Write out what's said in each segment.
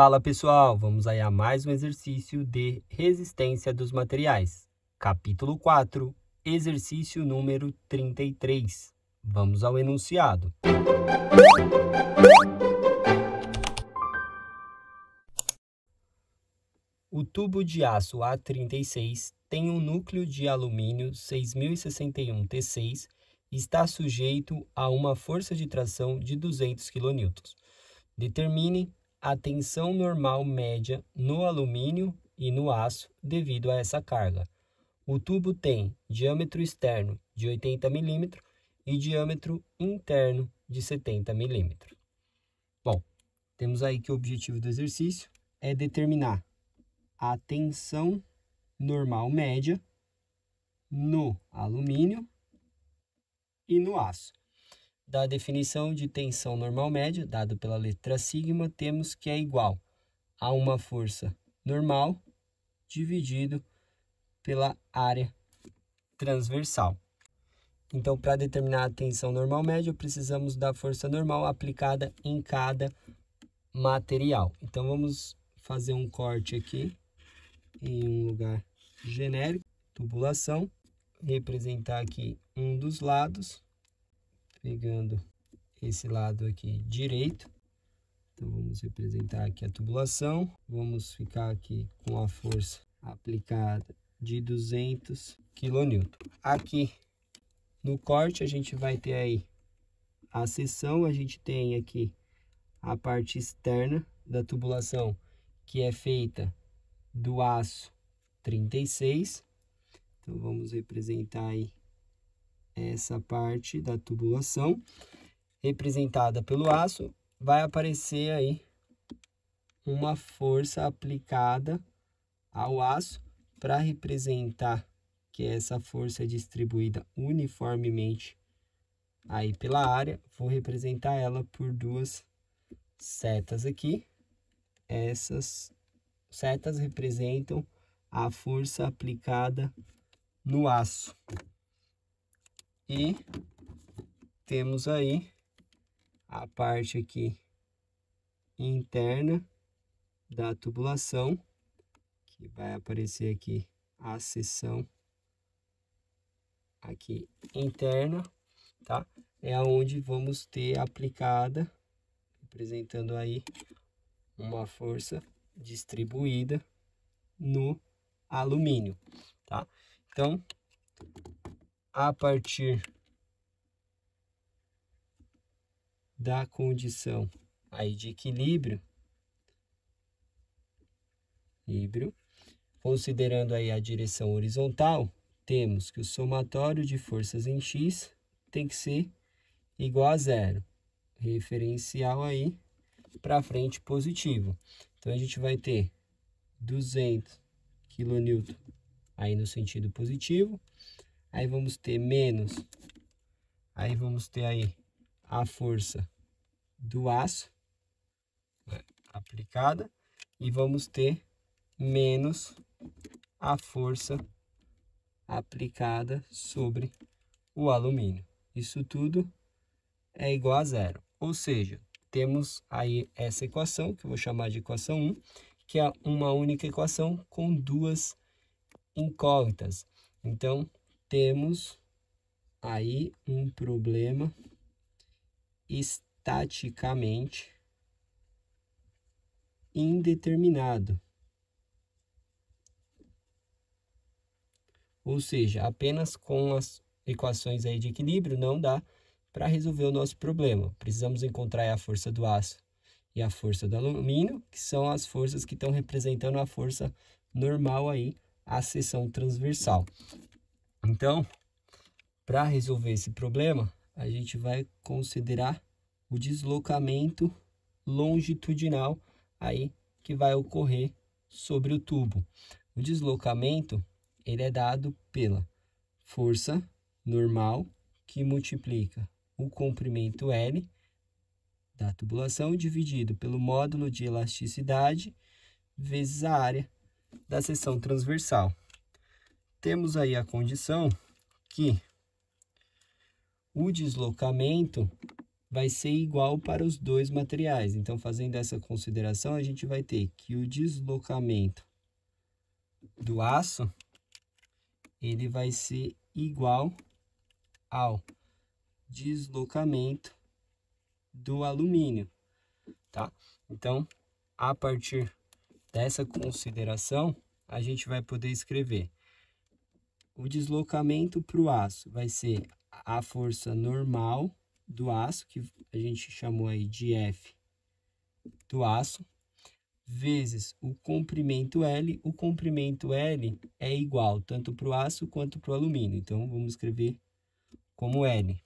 Fala pessoal, vamos aí a mais um exercício de resistência dos materiais. Capítulo 4, exercício número 33. Vamos ao enunciado. O tubo de aço A36 tem um núcleo de alumínio 6061 T6 e está sujeito a uma força de tração de 200 kN. Determine a tensão normal média no alumínio e no aço devido a essa carga. O tubo tem diâmetro externo de 80 mm e diâmetro interno de 70 mm. Bom, temos aí que o objetivo do exercício é determinar a tensão normal média no alumínio e no aço da definição de tensão normal média, dado pela letra sigma, temos que é igual a uma força normal dividido pela área transversal. Então, para determinar a tensão normal média, precisamos da força normal aplicada em cada material. Então, vamos fazer um corte aqui em um lugar genérico, tubulação, representar aqui um dos lados pegando esse lado aqui direito. Então vamos representar aqui a tubulação. Vamos ficar aqui com a força aplicada de 200 kN. Aqui no corte a gente vai ter aí a seção, a gente tem aqui a parte externa da tubulação que é feita do aço 36. Então vamos representar aí essa parte da tubulação, representada pelo aço, vai aparecer aí uma força aplicada ao aço para representar que é essa força é distribuída uniformemente aí pela área. Vou representar ela por duas setas aqui. Essas setas representam a força aplicada no aço. E temos aí a parte aqui interna da tubulação, que vai aparecer aqui a seção aqui interna, tá? É aonde vamos ter aplicada, representando aí uma força distribuída no alumínio, tá? Então, a partir da condição aí de equilíbrio, equilíbrio, considerando aí a direção horizontal, temos que o somatório de forças em x tem que ser igual a zero, referencial aí para frente positivo. Então a gente vai ter 200 kN aí no sentido positivo Aí vamos ter menos. Aí vamos ter aí a força do aço né, aplicada. E vamos ter menos a força aplicada sobre o alumínio. Isso tudo é igual a zero. Ou seja, temos aí essa equação, que eu vou chamar de equação 1, que é uma única equação com duas incógnitas. Então, temos aí um problema estaticamente indeterminado. Ou seja, apenas com as equações aí de equilíbrio não dá para resolver o nosso problema. Precisamos encontrar a força do aço e a força do alumínio, que são as forças que estão representando a força normal aí, a seção transversal. Então, para resolver esse problema, a gente vai considerar o deslocamento longitudinal aí que vai ocorrer sobre o tubo. O deslocamento ele é dado pela força normal que multiplica o comprimento L da tubulação dividido pelo módulo de elasticidade vezes a área da seção transversal temos aí a condição que o deslocamento vai ser igual para os dois materiais. Então, fazendo essa consideração, a gente vai ter que o deslocamento do aço ele vai ser igual ao deslocamento do alumínio, tá? Então, a partir dessa consideração, a gente vai poder escrever o deslocamento para o aço vai ser a força normal do aço, que a gente chamou aí de F do aço, vezes o comprimento L. O comprimento L é igual tanto para o aço quanto para o alumínio. Então, vamos escrever como L.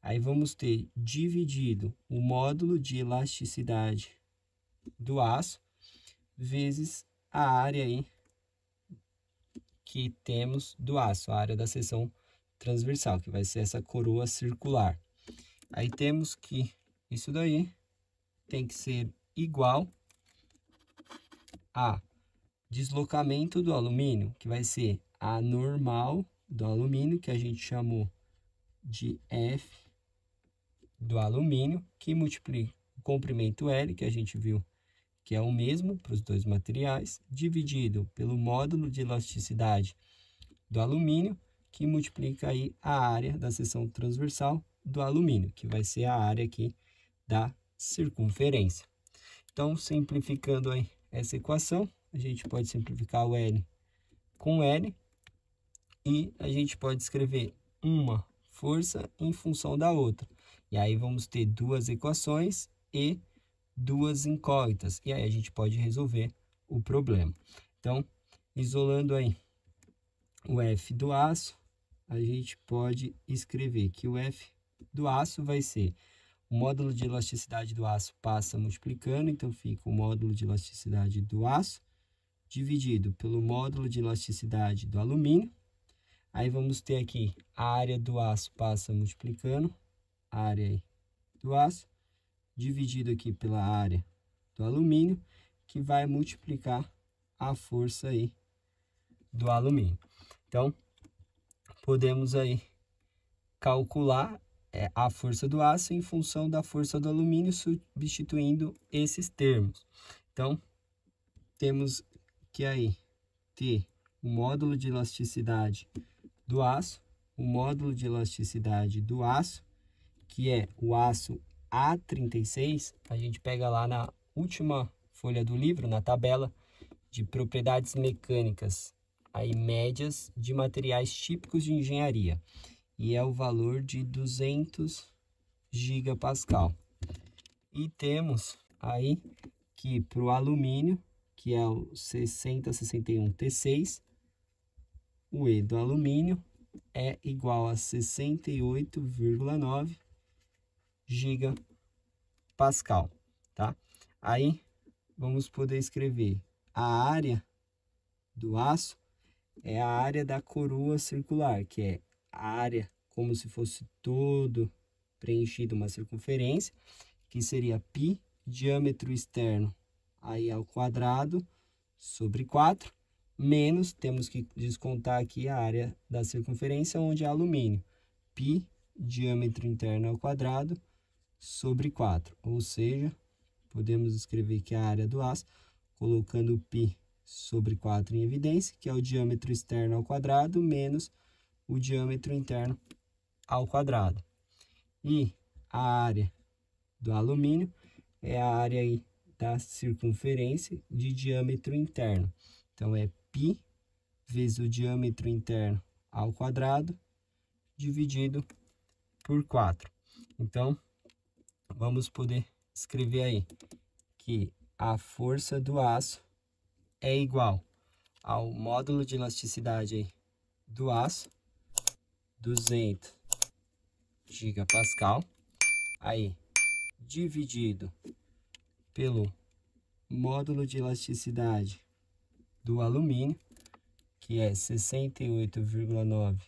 Aí, vamos ter dividido o módulo de elasticidade do aço vezes a área aí que temos do aço, a área da seção transversal, que vai ser essa coroa circular. Aí temos que isso daí tem que ser igual a deslocamento do alumínio, que vai ser a normal do alumínio, que a gente chamou de F do alumínio, que multiplica o comprimento L, que a gente viu que é o mesmo para os dois materiais, dividido pelo módulo de elasticidade do alumínio, que multiplica aí a área da seção transversal do alumínio, que vai ser a área aqui da circunferência. Então, simplificando aí essa equação, a gente pode simplificar o L com L e a gente pode escrever uma força em função da outra. E aí vamos ter duas equações e duas incógnitas. E aí a gente pode resolver o problema. Então, isolando aí o F do aço, a gente pode escrever que o F do aço vai ser o módulo de elasticidade do aço passa multiplicando, então fica o módulo de elasticidade do aço dividido pelo módulo de elasticidade do alumínio. Aí vamos ter aqui a área do aço passa multiplicando, a área do aço, dividido aqui pela área do alumínio, que vai multiplicar a força aí do alumínio. Então, podemos aí calcular é, a força do aço em função da força do alumínio, substituindo esses termos. Então, temos que aí ter o módulo de elasticidade do aço, o módulo de elasticidade do aço, que é o aço a36, a gente pega lá na última folha do livro, na tabela de propriedades mecânicas, aí médias de materiais típicos de engenharia, e é o valor de 200 gigapascal. E temos aí que para o alumínio, que é o 6061 T6, o E do alumínio é igual a 68,9 gigapascal, tá? Aí, vamos poder escrever a área do aço é a área da coroa circular, que é a área como se fosse todo preenchido uma circunferência, que seria π, diâmetro externo aí ao quadrado sobre 4, menos, temos que descontar aqui a área da circunferência onde é alumínio, π, diâmetro interno ao quadrado, sobre 4. Ou seja, podemos escrever que a área do aço, colocando π sobre 4 em evidência, que é o diâmetro externo ao quadrado menos o diâmetro interno ao quadrado. E a área do alumínio é a área aí da circunferência de diâmetro interno. Então, é π vezes o diâmetro interno ao quadrado dividido por 4. Então, vamos poder escrever aí que a força do aço é igual ao módulo de elasticidade aí do aço, 200 gigapascal, aí dividido pelo módulo de elasticidade do alumínio, que é 68,9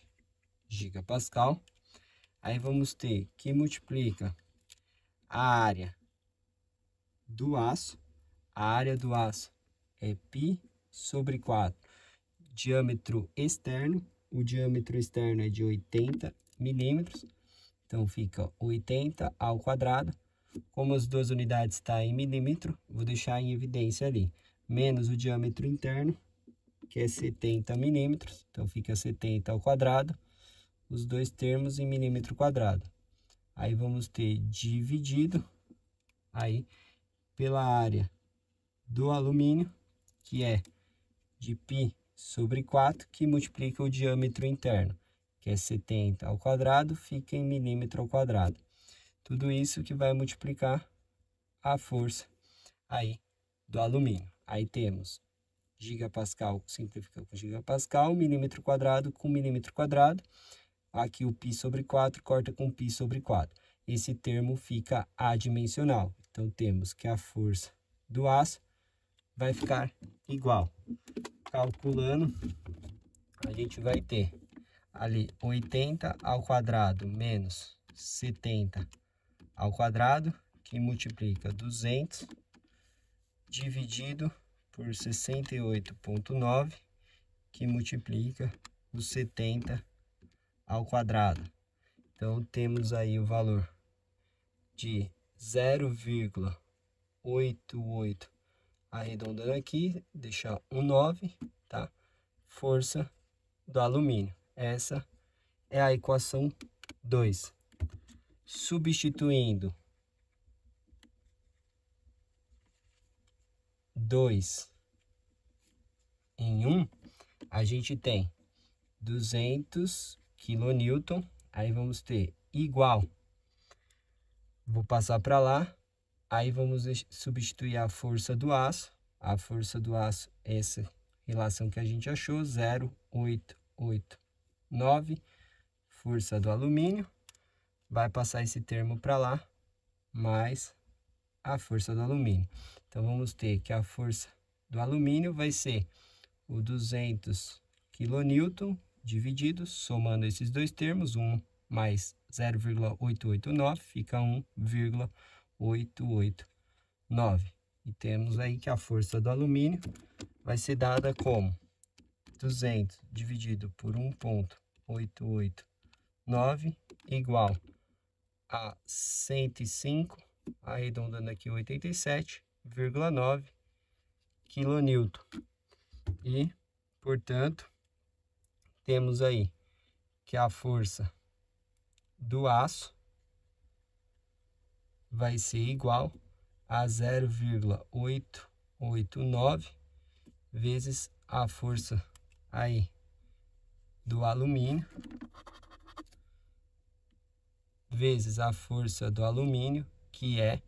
gigapascal. Aí vamos ter que multiplica a área do aço. A área do aço é π sobre 4. Diâmetro externo, o diâmetro externo é de 80 milímetros, então fica 80 ao quadrado. Como as duas unidades estão tá em milímetro, vou deixar em evidência ali. Menos o diâmetro interno, que é 70 milímetros, então fica 70 ao quadrado. Os dois termos em milímetro quadrado. Aí vamos ter dividido aí pela área do alumínio, que é de π sobre 4, que multiplica o diâmetro interno, que é 70 ao quadrado, fica em milímetro ao quadrado. Tudo isso que vai multiplicar a força aí do alumínio. Aí temos gigapascal, simplificando com gigapascal, milímetro quadrado com milímetro quadrado, Aqui o π sobre 4 corta com π sobre 4. Esse termo fica adimensional. Então, temos que a força do aço vai ficar igual. Calculando, a gente vai ter ali 80 ao quadrado menos 70 ao quadrado, que multiplica 200 dividido por 68,9, que multiplica os 70 ao quadrado. Então temos aí o valor de 0,88 arredondando aqui, deixar um 9, tá? Força do alumínio. Essa é a equação 2. Substituindo 2 em 1, um, a gente tem 200 kN. Aí vamos ter igual. Vou passar para lá. Aí vamos substituir a força do aço. A força do aço, essa relação que a gente achou, 0,889. Força do alumínio. Vai passar esse termo para lá, mais a força do alumínio. Então, vamos ter que a força do alumínio vai ser o 200 kN dividido, somando esses dois termos, 1 mais 0,889 fica 1,889. E temos aí que a força do alumínio vai ser dada como 200 dividido por 1,889 igual a 105, arredondando aqui 87,9 kN. E, portanto, temos aí? Que é a força do aço vai ser igual a 0,889 vezes a força aí do alumínio vezes a força do alumínio, que é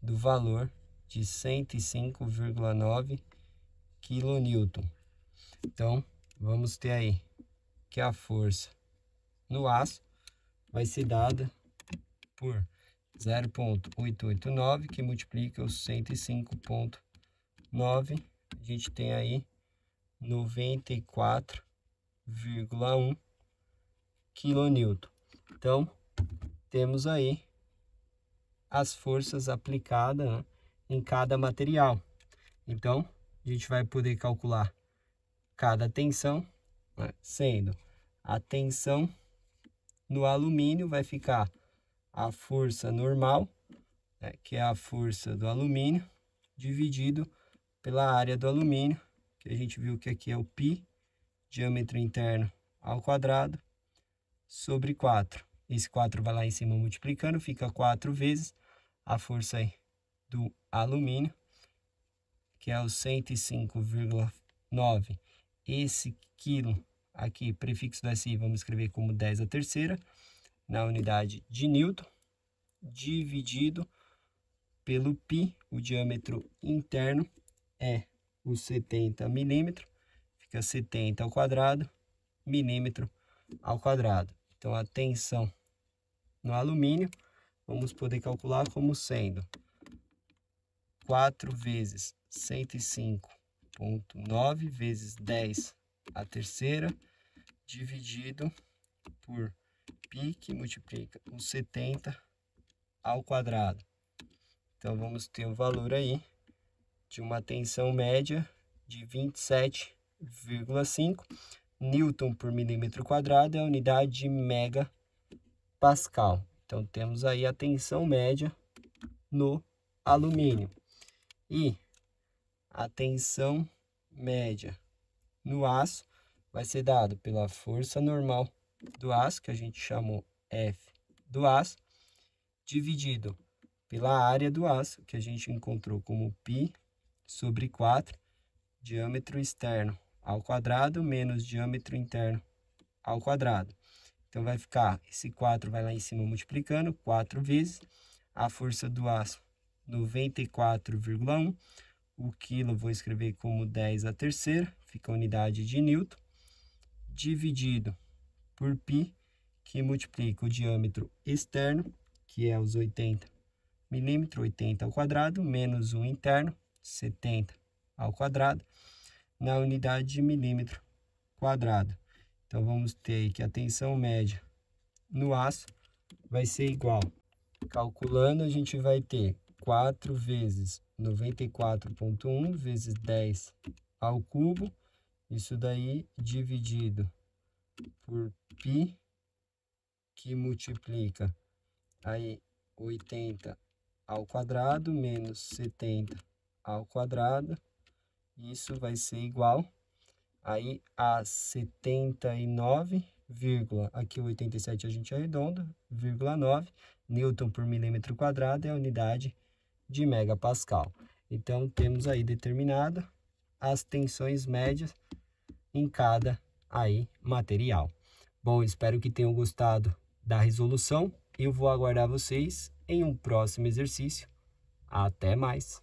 do valor de 105,9 kN. Então, vamos ter aí que é a força no aço vai ser dada por 0.889, que multiplica os 105.9. A gente tem aí 94,1 kN. Então, temos aí as forças aplicadas né, em cada material. Então, a gente vai poder calcular cada tensão, né, sendo a tensão no alumínio vai ficar a força normal, né, que é a força do alumínio, dividido pela área do alumínio, que a gente viu que aqui é o π, diâmetro interno ao quadrado, sobre 4. Esse 4 vai lá em cima multiplicando, fica 4 vezes a força do alumínio, que é o 105,9. Esse quilo Aqui, prefixo do SI, vamos escrever como 10 a terceira, na unidade de Newton, dividido pelo π, o diâmetro interno é os 70 milímetros, fica 70 ao quadrado, milímetro ao quadrado. Então, a tensão no alumínio, vamos poder calcular como sendo 4 vezes 105.9 vezes 10 a terceira dividido por π que multiplica os 70 ao quadrado. Então vamos ter o valor aí de uma tensão média de 27,5 newton por milímetro quadrado é a unidade de mega pascal. Então temos aí a tensão média no alumínio. E a tensão média no aço vai ser dado pela força normal do aço, que a gente chamou F do aço, dividido pela área do aço, que a gente encontrou como π sobre 4, diâmetro externo ao quadrado menos diâmetro interno ao quadrado. Então, vai ficar, esse 4 vai lá em cima multiplicando, 4 vezes, a força do aço 94,1, o quilo vou escrever como 10 a terceira, fica a unidade de Newton, dividido por π, que multiplica o diâmetro externo, que é os 80 milímetros, 80 ao quadrado, menos o interno, 70 ao quadrado, na unidade de milímetro quadrado. Então, vamos ter que a tensão média no aço vai ser igual. Calculando, a gente vai ter 4 vezes 94,1 vezes 10 ao cubo isso daí dividido por π, que multiplica aí 80 ao quadrado menos 70 ao quadrado. Isso vai ser igual aí a 79, vírgula, aqui 87 a gente arredonda, é vírgula 9, newton por milímetro quadrado é a unidade de megapascal. Então, temos aí determinada as tensões médias em cada aí material. Bom, espero que tenham gostado da resolução. Eu vou aguardar vocês em um próximo exercício. Até mais!